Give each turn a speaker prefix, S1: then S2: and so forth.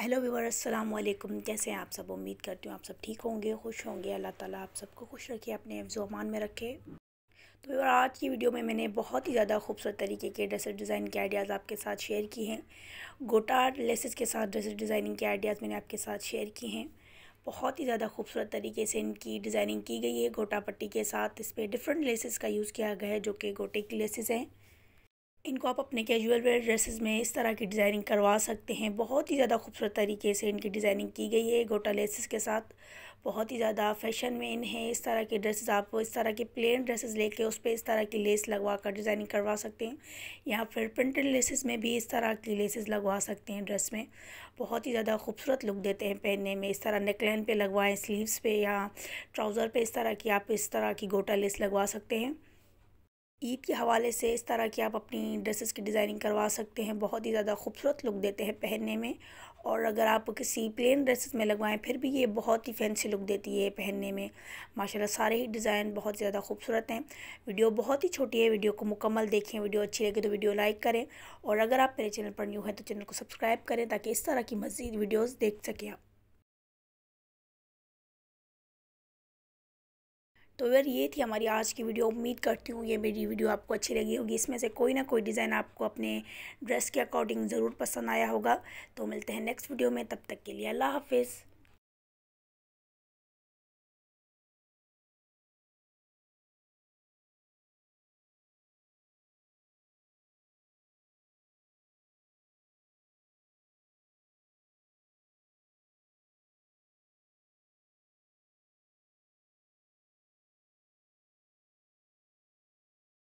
S1: hello viewer अस्सलाम वालेकुम कैसे हैं आप सब उम्मीद करती हूँ आप सब ठीक होंगे खुश होंगे अल्लाह ताला आप सबको खुश रखे अपने अमान में रखे तो व्यूवर आज की वीडियो में मैंने बहुत ही ज़्यादा खूबसूरत तरीके के ड्रेस डिज़ाइन के आइडियाज़ आपके साथ शेयर किए हैं गोटा लेसेस के साथ ड्रेस डिज़ाइनिंग के आइडियाज़ मैंने आपके साथ शेयर किए हैं बहुत ही ज़्यादा खूबसूरत तरीके से इनकी डिज़ाइनिंग की गई है गोटा पट्टी के साथ इस पर डिफरेंट लेसेस का यूज़ किया गया है जो कि गोटे की लेसेस हैं इनको आप अपने कैजुअल वेयर ड्रेसेस में इस तरह की डिज़ाइनिंग करवा सकते हैं बहुत ही ज़्यादा खूबसूरत तरीके से इनकी डिज़ाइनिंग की गई है गोटा लेसेस के साथ बहुत ही ज़्यादा फैशन में इन्हें इस तरह के ड्रेसेस आप इस तरह के प्लेन ड्रेसेस लेके उस पर इस तरह की लेस लगवा कर डिज़ाइनिंग करवा सकते हैं या फिर प्रिंटेड लेसेस में भी इस तरह की लेसेस लगवा सकते हैं ड्रेस में बहुत ही ज़्यादा खूबसूरत लुक देते हैं पहनने में इस तरह नेकलाइन पे लगवाएं स्लीव्स पे या ट्राउज़र पर इस तरह की आप इस तरह की गोटा लेस लगवा सकते हैं ईद के हवाले से इस तरह की आप अपनी ड्रेसेस की डिज़ाइनिंग करवा सकते हैं बहुत ही ज़्यादा खूबसूरत लुक देते हैं पहनने में और अगर आप किसी प्लेन ड्रेसेस में लगवाएं फिर भी ये बहुत ही फैंसी लुक देती है पहनने में माशाल्लाह सारे ही डिज़ाइन बहुत ज़्यादा खूबसूरत हैं वीडियो बहुत ही छोटी है वीडियो को मुकम्मल देखें वीडियो अच्छी लगे तो वीडियो लाइक करें और अगर आप मेरे चैनल पर न्यू हैं तो चैनल को सब्सक्राइब करें ताकि इस तरह की मज़ीद वीडियोज़ देख सकें आप तो यार ये थी हमारी आज की वीडियो उम्मीद करती हूँ ये मेरी वीडियो आपको अच्छी लगी होगी इसमें से कोई ना कोई डिज़ाइन आपको अपने ड्रेस के अकॉर्डिंग ज़रूर पसंद आया होगा तो मिलते हैं नेक्स्ट वीडियो में तब तक के लिए अल्लाह हाफिज़